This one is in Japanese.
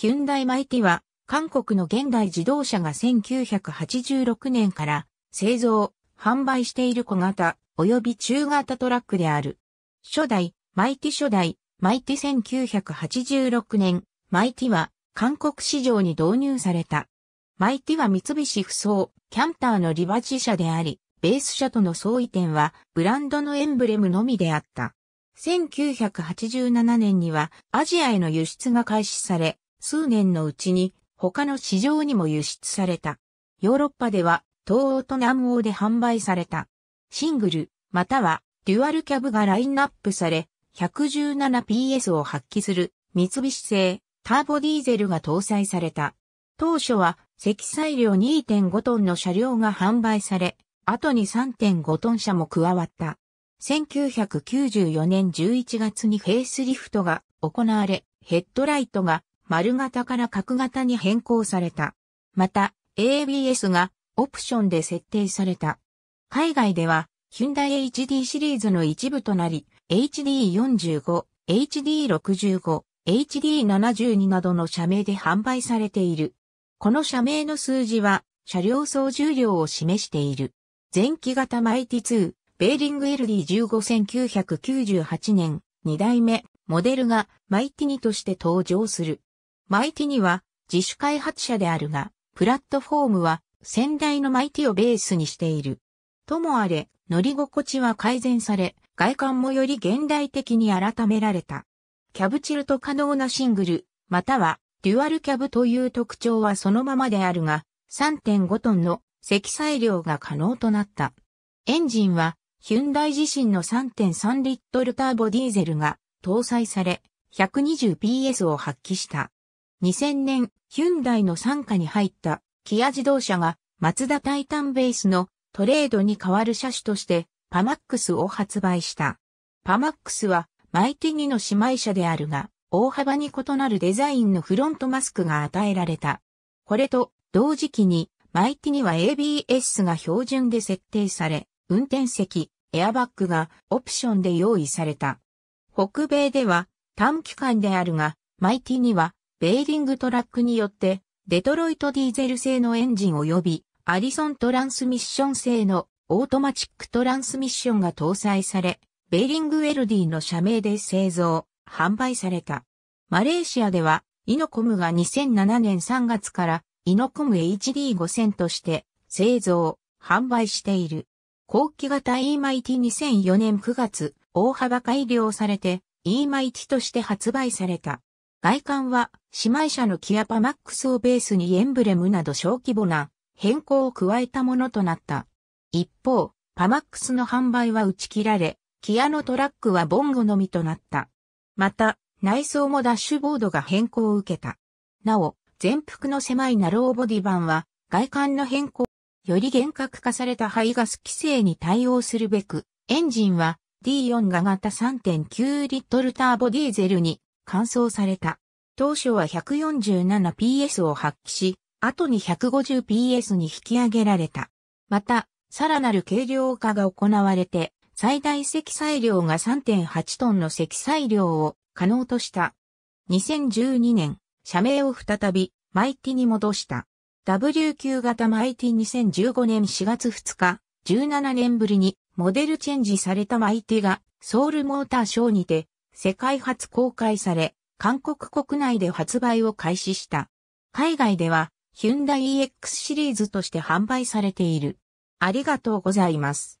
ヒュンダイマイティは、韓国の現代自動車が1986年から製造、販売している小型及び中型トラックである。初代、マイティ初代、マイティ1986年、マイティは韓国市場に導入された。マイティは三菱不装、キャンターのリバジ車であり、ベース車との相違点はブランドのエンブレムのみであった。1987年にはアジアへの輸出が開始され、数年のうちに他の市場にも輸出された。ヨーロッパでは東欧と南欧で販売された。シングル、またはデュアルキャブがラインナップされ、117PS を発揮する三菱製ターボディーゼルが搭載された。当初は積載量2.5トンの車両が販売され、後に3.5トン車も加わった。1994年11月にフェイスリフトが行われ、ヘッドライトが丸型から角型に変更された。また、ABS がオプションで設定された。海外では、ヒュンダイ HD シリーズの一部となり、HD45、HD65、HD72 などの社名で販売されている。この社名の数字は、車両総重量を示している。前期型マイティ2、ベーリング LD15 1998年、2代目、モデルがマイティ2として登場する。マイティには自主開発者であるが、プラットフォームは先代のマイティをベースにしている。ともあれ、乗り心地は改善され、外観もより現代的に改められた。キャブチルト可能なシングル、またはデュアルキャブという特徴はそのままであるが、3.5トンの積載量が可能となった。エンジンは、ヒュンダイ自身の3.3リットルターボディーゼルが搭載され、120PS を発揮した。2000年、ヒュンダイの傘下に入ったキア自動車がマツダタイタンベースのトレードに代わる車種としてパマックスを発売した。パマックスはマイティニの姉妹車であるが、大幅に異なるデザインのフロントマスクが与えられた。これと同時期にマイティニは ABS が標準で設定され、運転席、エアバッグがオプションで用意された。北米では短期間であるが、マイティにはベーリングトラックによって、デトロイトディーゼル製のエンジン及び、アリソントランスミッション製のオートマチックトランスミッションが搭載され、ベーリングウェルディの社名で製造、販売された。マレーシアでは、イノコムが2007年3月から、イノコム HD5000 として、製造、販売している。後期型 e m i t 2004年9月、大幅改良されて、e m i t として発売された。外観は、姉妹車のキアパマックスをベースにエンブレムなど小規模な変更を加えたものとなった。一方、パマックスの販売は打ち切られ、キアのトラックはボンゴのみとなった。また、内装もダッシュボードが変更を受けた。なお、全幅の狭いナローボディ版は、外観の変更、より厳格化された排ガス規制に対応するべく、エンジンは D4 が型3.9リットルターボディーゼルに換装された。当初は 147PS を発揮し、後に 150PS に引き上げられた。また、さらなる軽量化が行われて、最大積載量が3.8トンの積載量を可能とした。2012年、社名を再び、マイティに戻した。W 級型マイティ2015年4月2日、17年ぶりにモデルチェンジされたマイティがソウルモーターショーにて世界初公開され、韓国国内で発売を開始した。海外では、ヒュンダイ EX シリーズとして販売されている。ありがとうございます。